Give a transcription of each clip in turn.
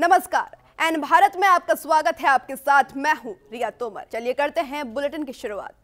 नमस्कार एन भारत में आपका स्वागत है आपके साथ मैं हूं रिया तोमर चलिए करते हैं बुलेटिन की शुरुआत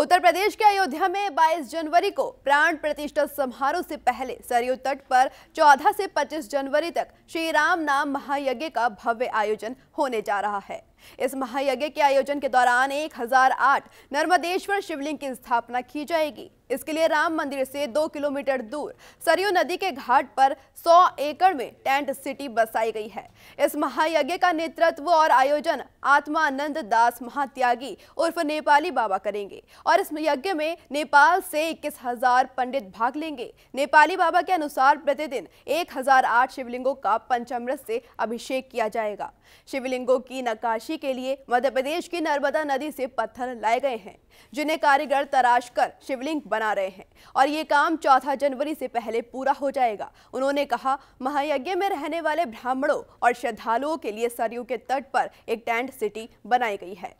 उत्तर प्रदेश के अयोध्या में 22 जनवरी को प्राण प्रतिष्ठा समारोह से पहले सरयू तट पर 14 से 25 जनवरी तक श्री राम नाम महायज्ञ का भव्य आयोजन होने जा रहा है इस महायज्ञ के आयोजन के दौरान 1008 नर्मदेश्वर शिवलिंग की स्थापना की जाएगी इसके लिए राम मंदिर से दो किलोमीटर दूर सरयू नदी के घाट पर सौ एकड़ में टेंट सिटी बसाई गई है इस महायज्ञ का नेतृत्व और आयोजन आत्मानंद दास महात्यागी उर्फ नेपाली बाबा करेंगे और इस यज्ञ में नेपाल से इक्कीस हजार पंडित भाग लेंगे नेपाली बाबा के अनुसार प्रतिदिन एक हजार आठ शिवलिंगों का पंचमृत से अभिषेक किया जाएगा शिवलिंगों की नकाशी के लिए मध्य प्रदेश की नर्मदा नदी से पत्थर लाए गए हैं जिन्हें कारीगर तराश कर शिवलिंग बना बना रहे हैं और ये काम चौथा जनवरी से पहले पूरा हो जाएगा उन्होंने कहा महायज्ञ में रहने वाले ब्राह्मणों और श्रद्धालुओं के लिए सरयू के तट पर एक टेंट सिटी बनाई गई है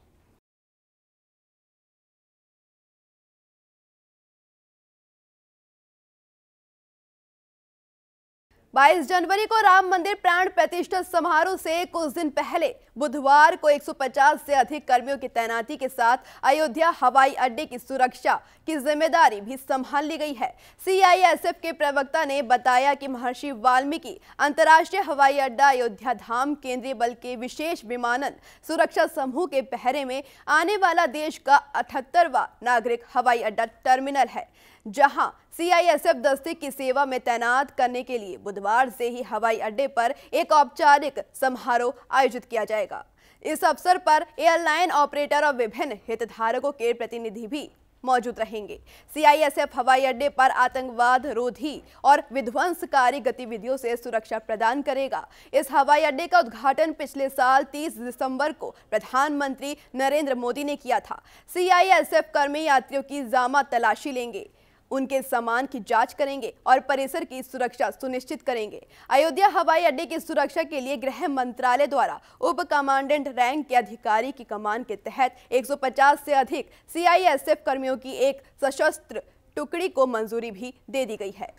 22 जनवरी को राम मंदिर प्राण प्रतिष्ठा समारोह से कुछ दिन पहले बुधवार को 150 से अधिक कर्मियों की तैनाती के साथ अयोध्या हवाई अड्डे की सुरक्षा की जिम्मेदारी भी संभाल ली गई है सीआईएसएफ के प्रवक्ता ने बताया कि महर्षि वाल्मीकि अंतर्राष्ट्रीय हवाई अड्डा अयोध्या धाम केंद्रीय बल के विशेष विमानन सुरक्षा समूह के पहरे में आने वाला देश का अठहत्तरवा नागरिक हवाई अड्डा टर्मिनल है जहां सीआईएसएफ दस्ते की सेवा में तैनात करने के लिए बुधवार से ही हवाई अड्डे पर एक औपचारिक समारोह आयोजित किया जाएगा इस अवसर पर एयरलाइन ऑपरेटर और विभिन्न हितधारकों के प्रतिनिधि भी मौजूद रहेंगे सीआईएसएफ हवाई अड्डे पर आतंकवाद रोधी और विध्वंसकारी गतिविधियों से सुरक्षा प्रदान करेगा इस हवाई अड्डे का उद्घाटन पिछले साल 30 दिसंबर को प्रधानमंत्री नरेंद्र मोदी ने किया था सीआईएसएफ कर्मी यात्रियों की जामा तलाशी लेंगे उनके सामान की जांच करेंगे और परिसर की सुरक्षा सुनिश्चित करेंगे अयोध्या हवाई अड्डे की सुरक्षा के लिए गृह मंत्रालय द्वारा उप कमांडेंट रैंक के अधिकारी की कमान के तहत 150 से अधिक सीआईएसएफ कर्मियों की एक सशस्त्र टुकड़ी को मंजूरी भी दे दी गई है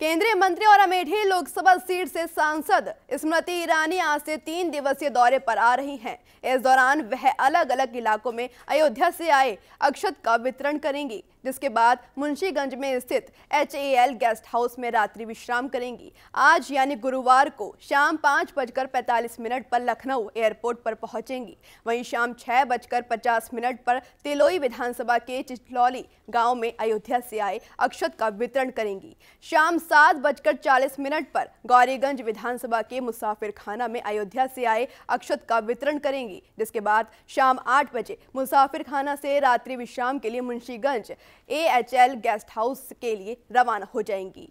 केंद्रीय मंत्री और अमेठी लोकसभा सीट से सांसद स्मृति ईरानी आज से तीन दिवसीय दौरे पर आ रही हैं। इस दौरान वह अलग अलग इलाकों में अयोध्या से आए अक्षत का वितरण करेंगी जिसके बाद मुंशीगंज में स्थित एच गेस्ट हाउस में रात्रि विश्राम करेंगी आज यानी गुरुवार को शाम पाँच बजकर पैंतालीस मिनट पर लखनऊ एयरपोर्ट पर पहुंचेंगी वहीं शाम छः बजकर पचास मिनट पर तिलोई विधानसभा के चिचलौली गाँव में अयोध्या से आए अक्षत का वितरण करेंगी शाम सात बजकर चालीस मिनट पर गौरीगंज विधानसभा के मुसाफिर खाना में अयोध्या से आए अक्षत का वितरण करेंगी जिसके बाद शाम आठ बजे मुसाफिर खाना से रात्रि विश्राम के लिए मुंशीगंज एएचएल गेस्ट हाउस के लिए रवाना हो जाएंगी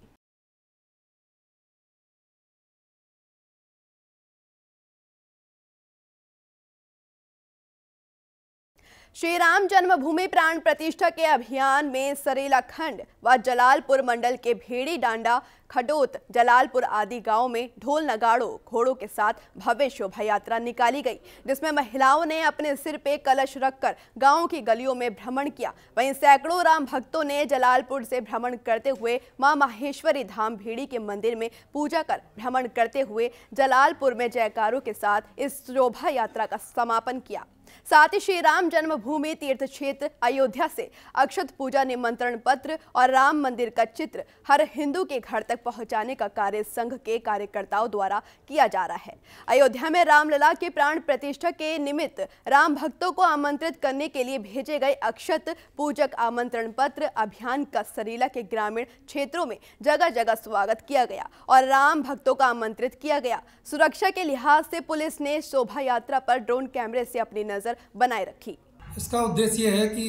श्री राम जन्मभूमि प्राण प्रतिष्ठा के अभियान में सरेला खंड व जलालपुर मंडल के भेड़ी डांडा खडोत जलालपुर आदि गांव में ढोल नगाड़ों घोड़ों के साथ भव्य शोभा यात्रा निकाली गई जिसमें महिलाओं ने अपने सिर पे कलश रखकर गांव की गलियों में भ्रमण किया वहीं सैकड़ों राम भक्तों ने जलालपुर से भ्रमण करते हुए मां माहेश्वरी धाम भेड़ी के मंदिर में पूजा कर भ्रमण करते हुए जलालपुर में जयकारों के साथ इस शोभा यात्रा का समापन किया साथ ही श्री राम जन्मभूमि तीर्थ क्षेत्र अयोध्या से अक्षत पूजा निमंत्रण पत्र और राम मंदिर का चित्र हर हिंदू के घर तक पहुंचाने का कार्य संघ के कार्यकर्ताओं द्वारा किया जा रहा है अयोध्या में रामलला के प्राण प्रतिष्ठा के निमित्त राम भक्तों को आमंत्रित करने के लिए भेजे गए अक्षत पूजक आमंत्रण पत्र अभियान का सरीला के ग्रामीण क्षेत्रों में जगह जगह स्वागत किया गया और राम भक्तों का आमंत्रित किया गया सुरक्षा के लिहाज से पुलिस ने शोभा यात्रा पर ड्रोन कैमरे से अपनी नज़र बनाए रखी इसका उद्देश्य यह है कि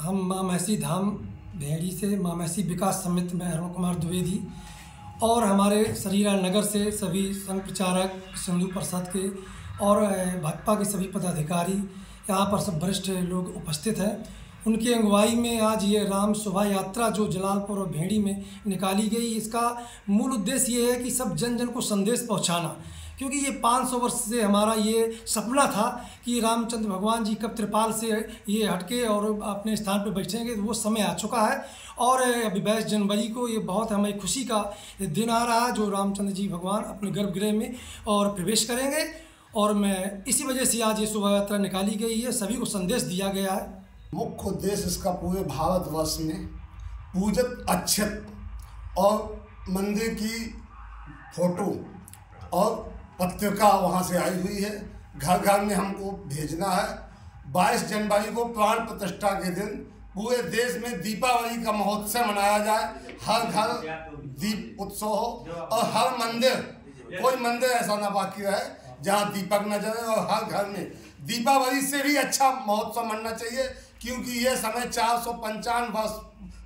हम माँ महसी धाम भेड़ी से माँ महसी विकास समिति में अरुण कुमार द्विवेदी और हमारे शरीरा नगर से सभी संघ प्रचारक सिंधु प्रसाद के और भाजपा के सभी पदाधिकारी यहाँ पर सब वरिष्ठ लोग उपस्थित हैं उनकी अगुवाई में आज ये राम शोभा यात्रा जो जलालपुर और भेड़ी में निकाली गई इसका मूल उद्देश्य ये है कि सब जन जन को संदेश पहुँचाना क्योंकि ये 500 वर्ष से हमारा ये सपना था कि रामचंद्र भगवान जी कब त्रिपाल से ये हटके और अपने स्थान पर बैठेंगे तो वो समय आ चुका है और अभी बाईस जनवरी को ये बहुत हमें खुशी का दिन आ रहा है जो रामचंद्र जी भगवान अपने गर्भगृह में और प्रवेश करेंगे और मैं इसी वजह से आज ये शोभा यात्रा निकाली गई है सभी को संदेश दिया गया है मुख्य उद्देश्य इसका पूरे भारतवर्ष में पूजक अक्षत और मंदिर की फोटो और पत्रिका वहाँ से आई हुई है घर घर में हमको भेजना है 22 जनवरी को प्राण प्रतिष्ठा के दिन पूरे देश में दीपावली का महोत्सव मनाया जाए हर घर दीप उत्सव हो और हर मंदिर कोई मंदिर ऐसा ना बाकी रहे जहाँ दीपक न जले और हर घर में दीपावली से भी अच्छा महोत्सव मनना चाहिए क्योंकि ये समय चार सौ पंचानवे वर्ष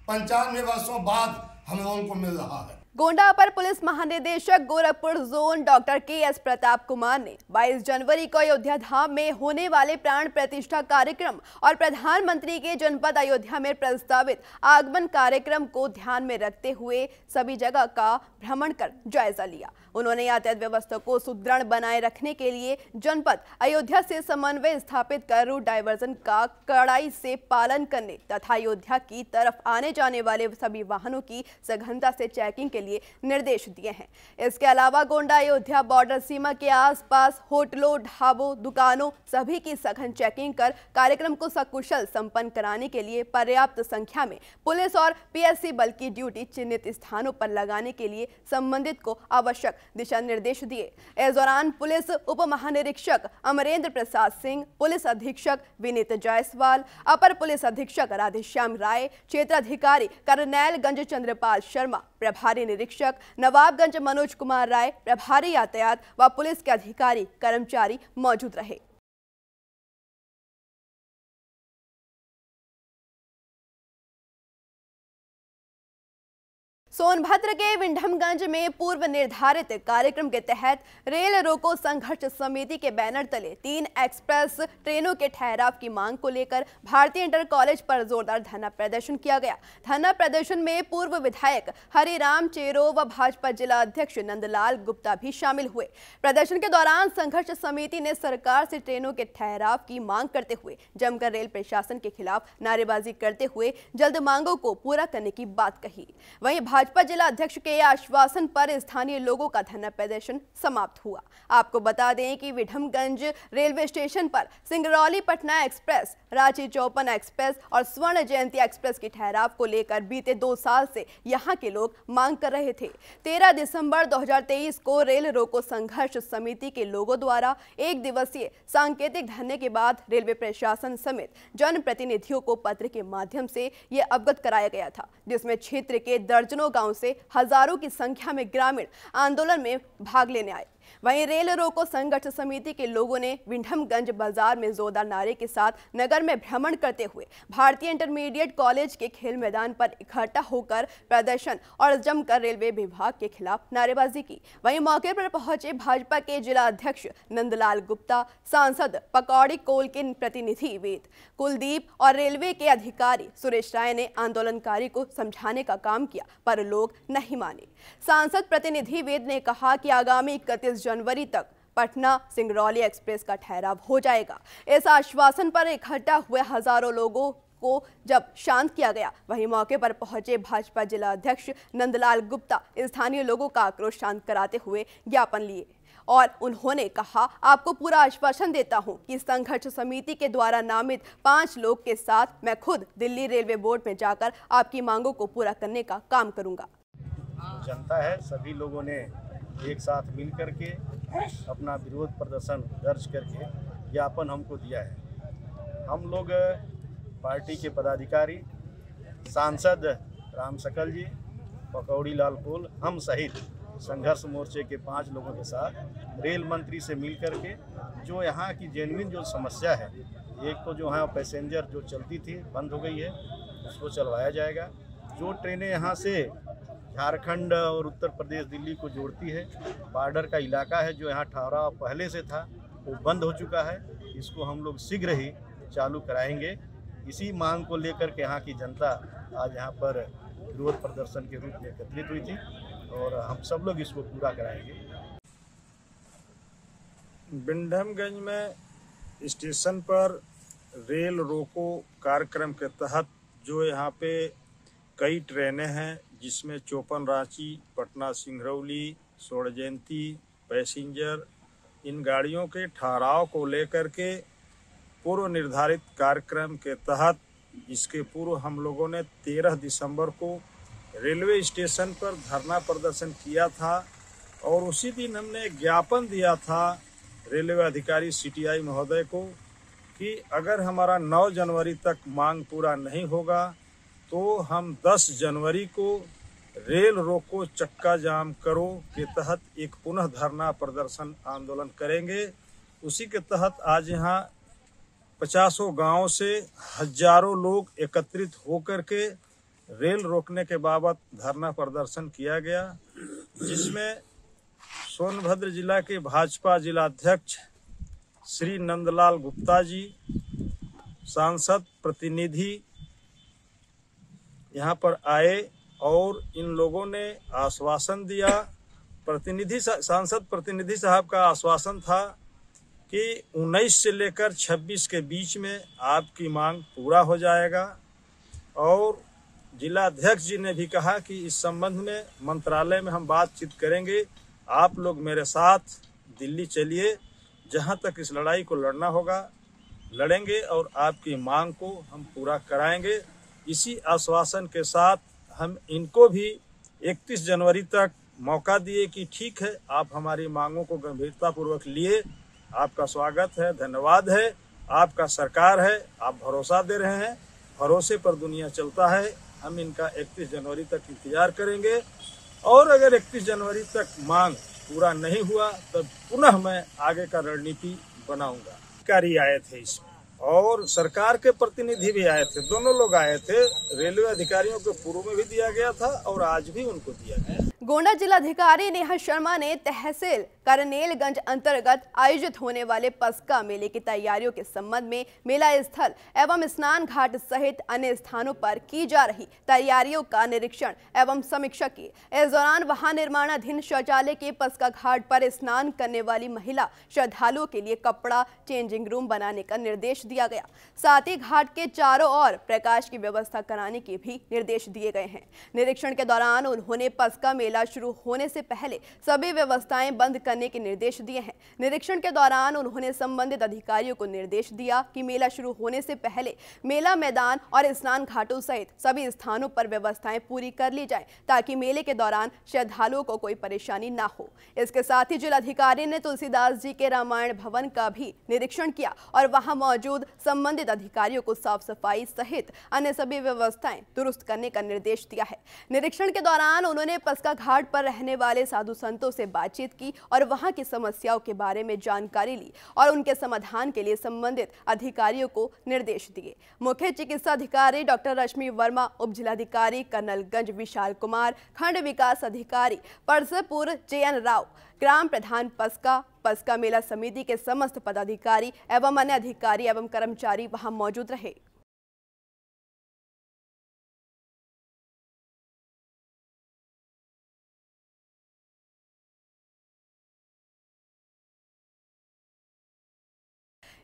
पंचानवे वर्षों बाद हम लोगों को मिल रहा है गोंडा अपर पुलिस महानिदेशक Gorakhpur zone doctor K S Pratap Kumar ने 22 जनवरी को अयोध्या धाम में होने वाले प्राण प्रतिष्ठा कार्यक्रम और प्रधानमंत्री के जनपद अयोध्या में प्रस्तावित आगमन कार्यक्रम को ध्यान में रखते हुए सभी जगह का भ्रमण कर जायजा लिया उन्होंने यातायात व्यवस्था को सुदृढ़ बनाए रखने के लिए जनपद अयोध्या से समन्वय स्थापित कर रूट डायवर्जन का कड़ाई से पालन करने तथा अयोध्या की तरफ आने जाने वाले सभी वाहनों की सघनता से चेकिंग के लिए निर्देश दिए हैं इसके अलावा गोंडा अयोध्या बॉर्डर सीमा के आसपास होटलों ढाबों दुकानों सभी की सघन चेकिंग कर कार्यक्रम को सकुशल संपन्न कराने के लिए पर्याप्त संख्या में पुलिस और पीएससी बल की ड्यूटी चिन्हित स्थानों पर लगाने के लिए संबंधित को आवश्यक दिशा निर्देश दिए इस दौरान पुलिस उप महानिरीक्षक अमरेंद्र प्रसाद सिंह पुलिस अधीक्षक विनीत जायसवाल अपर पुलिस अधीक्षक राधेश्याम राय क्षेत्राधिकारी करनैल गंज चंद्रपाल शर्मा प्रभारी निरीक्षक नवाबगंज मनोज कुमार राय प्रभारी यातायात व पुलिस के अधिकारी कर्मचारी मौजूद रहे सोनभद्र के विंडमगंज में पूर्व निर्धारित कार्यक्रम के तहत रेल रोको संघर्ष समिति के बैनर तले तीन एक्सप्रेस ट्रेनों के ठहराव की मांग को लेकर भारतीय इंटर कॉलेज पर जोरदार धरना प्रदर्शन किया गया धरना प्रदर्शन में पूर्व विधायक हरिराम चेरो व भाजपा जिला अध्यक्ष नंदलाल गुप्ता भी शामिल हुए प्रदर्शन के दौरान संघर्ष समिति ने सरकार से ट्रेनों के ठहराव की मांग करते हुए जमकर रेल प्रशासन के खिलाफ नारेबाजी करते हुए जल्द मांगों को पूरा करने की बात कही वही भाजपा भाजपा जिला अध्यक्ष के आश्वासन पर स्थानीय लोगों का धरना प्रदर्शन समाप्त हुआ आपको बता दें कि विधमगंज रेलवे स्टेशन पर सिंगरौली पटना एक्सप्रेस रांची चौपन एक्सप्रेस और स्वर्ण जयंती एक्सप्रेस के ठहराव को लेकर बीते दो साल से यहां के लोग मांग कर रहे थे 13 दिसंबर 2023 को रेल रोको संघर्ष समिति के लोगों द्वारा एक दिवसीय सांकेतिक धरने के बाद रेलवे प्रशासन समेत जनप्रतिनिधियों को पत्र के माध्यम से यह अवगत कराया गया था जिसमें क्षेत्र के दर्जनों गांव से हजारों की संख्या में ग्रामीण आंदोलन में भाग लेने आए वहीं रेल रोको संघर्ष समिति के लोगों ने विंडमगंज बाजार में जोरदार नारे के साथ नगर में भ्रमण करते हुए भारतीय इंटरमीडिएट कॉलेज के खेल मैदान पर इकट्ठा होकर प्रदर्शन और जमकर रेलवे विभाग के खिलाफ नारेबाजी की वहीं मौके पर पहुंचे भाजपा के जिला अध्यक्ष नंदलाल गुप्ता सांसद पकौड़ी कोल के प्रतिनिधि वेद कुलदीप और रेलवे के अधिकारी सुरेश राय ने आंदोलनकारी को समझाने का काम किया पर लोग नहीं माने सांसद प्रतिनिधि वेद ने कहा कि आगामी इकतीस 26 जनवरी तक पटना सिंगरौली एक्सप्रेस का ठहराव हो जाएगा इस आश्वासन पर इकट्ठा हुए हजारों लोगों को जब शांत किया गया वहीं मौके पर पहुंचे भाजपा जिला अध्यक्ष नंदलाल गुप्ता स्थानीय लोगों का आक्रोश शांत कराते हुए ज्ञापन लिए और उन्होंने कहा आपको पूरा आश्वासन देता हूं कि संघर्ष समिति के द्वारा नामित पांच लोग के साथ मैं खुद दिल्ली रेलवे बोर्ड में जाकर आपकी मांगों को पूरा करने का काम करूंगा जनता है सभी लोगों ने एक साथ मिल करके अपना विरोध प्रदर्शन दर्ज करके ज्ञापन हमको दिया है हम लोग पार्टी के पदाधिकारी सांसद राम सकल जी पकौड़ी लाल कोल हम सहित संघर्ष मोर्चे के पांच लोगों के साथ रेल मंत्री से मिल करके जो यहाँ की जेनविन जो समस्या है एक तो जो है पैसेंजर जो चलती थी बंद हो गई है उसको चलवाया जाएगा जो ट्रेनें यहाँ से झारखंड और उत्तर प्रदेश दिल्ली को जोड़ती है बॉर्डर का इलाका है जो यहाँ ठहराव पहले से था वो बंद हो चुका है इसको हम लोग शीघ्र ही चालू कराएंगे इसी मांग को लेकर के यहाँ की जनता आज यहाँ पर विरोध प्रदर्शन के रूप में एकत्रित हुई थी और हम सब लोग इसको पूरा कराएंगे बिंडमगंज में स्टेशन पर रेल रोको कार्यक्रम के तहत जो यहाँ पे कई ट्रेनें हैं जिसमें चौपन रांची पटना सिंगरौली स्वर्ण जयंती पैसेंजर इन गाड़ियों के ठहराव को लेकर के पूर्व निर्धारित कार्यक्रम के तहत इसके पूर्व हम लोगों ने 13 दिसंबर को रेलवे स्टेशन पर धरना प्रदर्शन किया था और उसी दिन हमने ज्ञापन दिया था रेलवे अधिकारी सीटीआई महोदय को कि अगर हमारा 9 जनवरी तक मांग पूरा नहीं होगा तो हम 10 जनवरी को रेल रोको चक्का जाम करो के तहत एक पुनः धरना प्रदर्शन आंदोलन करेंगे उसी के तहत आज यहाँ पचासों गाँव से हजारों लोग एकत्रित होकर के रेल रोकने के बाबत धरना प्रदर्शन किया गया जिसमें सोनभद्र जिला के भाजपा जिलाध्यक्ष श्री नंदलाल गुप्ता जी सांसद प्रतिनिधि यहाँ पर आए और इन लोगों ने आश्वासन दिया प्रतिनिधि सांसद प्रतिनिधि साहब का आश्वासन था कि 19 से लेकर 26 के बीच में आपकी मांग पूरा हो जाएगा और जिला अध्यक्ष जी ने भी कहा कि इस संबंध में मंत्रालय में हम बातचीत करेंगे आप लोग मेरे साथ दिल्ली चलिए जहां तक इस लड़ाई को लड़ना होगा लड़ेंगे और आपकी मांग को हम पूरा कराएंगे इसी आश्वासन के साथ हम इनको भी 31 जनवरी तक मौका दिए कि ठीक है आप हमारी मांगों को गंभीरता पूर्वक लिए आपका स्वागत है धन्यवाद है आपका सरकार है आप भरोसा दे रहे हैं भरोसे पर दुनिया चलता है हम इनका 31 जनवरी तक इंतजार करेंगे और अगर 31 जनवरी तक मांग पूरा नहीं हुआ तब पुनः मैं आगे का रणनीति बनाऊंगा कार्य आए थे इसमें और सरकार के प्रतिनिधि भी आए थे दोनों लोग आए थे रेलवे अधिकारियों को पूर्व में भी दिया गया था और आज भी उनको दिया गया गोंडा जिलाधिकारी नेहा शर्मा ने तहसील करनेलगंज अंतर्गत आयोजित होने वाले पसका मेले की तैयारियों के संबंध में मेला स्थल एवं स्नान घाट सहित अन्य स्थानों पर की जा रही तैयारियों का निरीक्षण एवं समीक्षा की इस दौरान वहां निर्माणाधीन शौचालय के पसका घाट पर स्नान करने वाली महिला श्रद्धालुओं के लिए कपड़ा चेंजिंग रूम बनाने का निर्देश दिया गया साथ ही घाट के चारों ओर प्रकाश की व्यवस्था कराने के भी निर्देश दिए गए हैं निरीक्षण के दौरान उन्होंने पसका मेला शुरू होने से पहले सभी व्यवस्थाएं बंद करने करने के निर्देश दिए हैं निरीक्षण के दौरान उन्होंने संबंधित अधिकारियों को निर्देश दिया कि मेला शुरू होने से पहले मेला मैदान और स्नान घाटों सहित सभी स्थानों पर व्यवस्थाएं पूरी कर ली जाए ताकि मेले के दौरान श्रद्धालुओं को कोई परेशानी ना हो इसके साथ ही जिलाधिकारी ने तुलसीदास जी के रामायण भवन का भी निरीक्षण किया और वहाँ मौजूद संबंधित अधिकारियों को साफ सफाई सहित अन्य सभी व्यवस्थाएं दुरुस्त करने का निर्देश दिया है निरीक्षण के दौरान उन्होंने पसका घाट पर रहने वाले साधु संतों से बातचीत की और वहाँ की समस्याओं के बारे में जानकारी ली और उनके समाधान के लिए संबंधित अधिकारियों को निर्देश दिए मुख्य चिकित्सा अधिकारी डॉक्टर रश्मि वर्मा उप जिलाधिकारी कर्नलगंज विशाल कुमार खंड विकास अधिकारी परसपुर जे राव ग्राम प्रधान पसका पसका मेला समिति के समस्त पदाधिकारी एवं अन्य अधिकारी एवं कर्मचारी वहां मौजूद रहे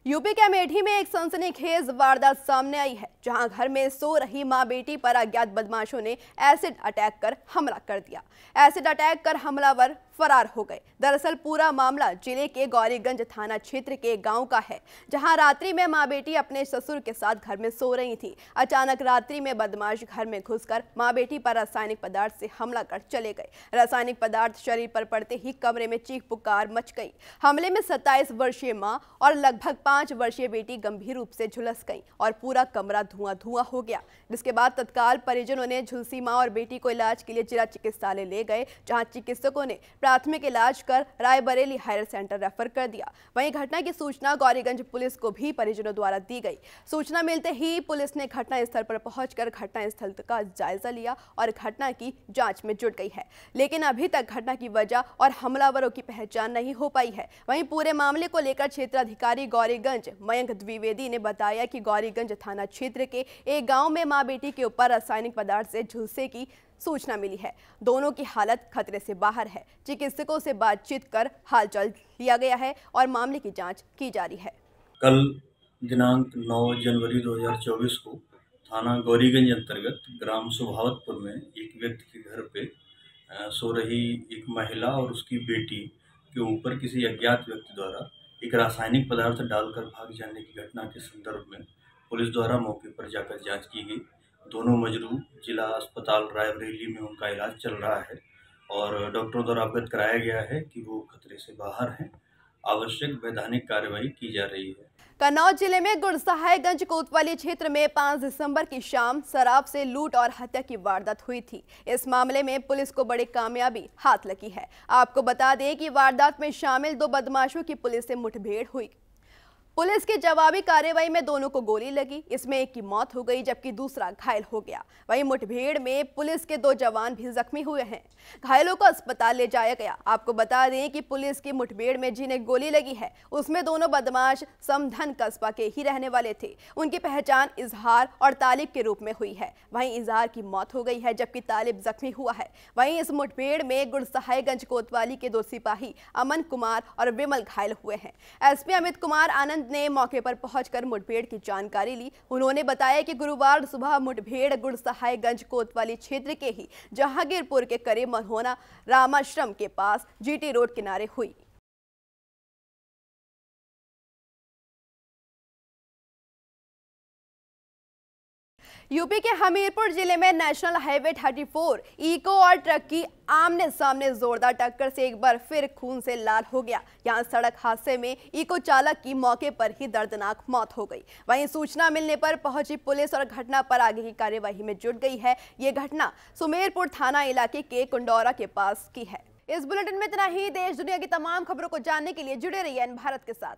यूपी के अमेठी में एक सनसनीखेज वारदात सामने आई है जहां घर में सो रही मां बेटी पर अज्ञात बदमाशों ने एसिड अटैक कर हमला कर दिया एसिड अटैक कर हमलावर फरार हो गए दरअसल पूरा मामला जिले के गौरीगंज थाना क्षेत्र के गांव का है जहां रात्रि में मां बेटी अपने ससुर के साथ घर में सो रही थी अचानक रात्रि में बदमाश घर में घुसकर मां बेटी पर रासायनिक पदार्थ से हमला कर चले गए रासायनिक पदार्थ शरीर पर पड़ते ही कमरे में चीख पुकार मच गई हमले में सत्ताईस वर्षीय माँ और लगभग पांच वर्षीय बेटी गंभीर रूप से झुलस गई और पूरा कमरा धुआं धुआं हो गया जिसके बाद तत्काल परिजनों ने झुलसी माँ और बेटी को इलाज के लिए जिला चिकित्सालय ले गए जहाँ चिकित्सकों ने प्राथमिक इलाज कर रायबरेली हायर सेंटर रेफर कर दिया वहीं घटना की सूचना गौरीगंज पुलिस को भी परिजनों द्वारा दी गई सूचना मिलते ही पुलिस ने घटनास्थल पर पहुंचकर घटनास्थल का जायजा लिया और घटना की जांच में जुट गई है लेकिन अभी तक घटना की वजह और हमलावरों की पहचान नहीं हो पाई है वहीं पूरे मामले को लेकर क्षेत्राधिकारी गौरीगंज मयंक द्विवेदी ने बताया कि गौरीगंज थाना क्षेत्र के एक गांव में मां बेटी के ऊपर रासायनिक पदार्थ से झुलसे की सूचना मिली है दोनों की हालत खतरे से बाहर है चिकित्सकों से बातचीत कर हालचाल लिया गया है और मामले की जांच की जा रही है कल दिनांक 9 जनवरी 2024 को थाना गौरीगंज अंतर्गत ग्राम सुभावतपुर में एक व्यक्ति के घर पे सो रही एक महिला और उसकी बेटी के ऊपर किसी अज्ञात व्यक्ति द्वारा एक रासायनिक पदार्थ डालकर भाग जाने की घटना के संदर्भ में पुलिस द्वारा मौके पर जाकर जांच की गई दोनों मजरूम जिला अस्पताल रायबरेली में उनका इलाज चल रहा है और डॉक्टरों द्वारा अवगत कराया गया है कि वो खतरे से बाहर हैं आवश्यक वैधानिक कार्रवाई की जा रही है कन्नौज जिले में गुड़सहायगंज कोतवाली क्षेत्र में 5 दिसंबर की शाम शराब से लूट और हत्या की वारदात हुई थी इस मामले में पुलिस को बड़ी कामयाबी हाथ लगी है आपको बता दें कि वारदात में शामिल दो बदमाशों की पुलिस से मुठभेड़ हुई पुलिस की जवाबी कार्रवाई में दोनों को गोली लगी इसमें एक की मौत हो गई जबकि दूसरा घायल हो गया वहीं मुठभेड़ में पुलिस के दो जवान भी जख्मी हुए हैं घायलों को अस्पताल ले जाया गया आपको बता दें कि पुलिस की मुठभेड़ में जिन्हें गोली लगी है उसमें दोनों बदमाश समधन कस्बा के ही रहने वाले थे उनकी पहचान इजहार और तालिब के रूप में हुई है वहीं इजहार की मौत हो गई है जबकि तालिब जख्मी हुआ है वहीं इस मुठभेड़ में गुड़सहायगंज कोतवाली के दो सिपाही अमन कुमार और विमल घायल हुए हैं एसपी अमित कुमार आनंद आनंद ने मौके पर पहुंचकर मुठभेड़ की जानकारी ली उन्होंने बताया कि गुरुवार सुबह मुठभेड़ गुड़सहायगंज कोतवाली क्षेत्र के ही जहांगीरपुर के करीब मनहोना रामाश्रम के पास जीटी रोड किनारे हुई यूपी के हमीरपुर जिले में नेशनल हाईवे 34 इको और ट्रक की आमने सामने जोरदार टक्कर से एक बार फिर खून से लाल हो गया यहां सड़क हादसे में इको चालक की मौके पर ही दर्दनाक मौत हो गई वहीं सूचना मिलने पर पहुंची पुलिस और घटना पर आगे की कार्यवाही में जुट गई है ये घटना सुमेरपुर थाना इलाके के कुंडौरा के पास की है इस बुलेटिन में इतना ही देश दुनिया की तमाम खबरों को जानने के लिए जुड़े है भारत के साथ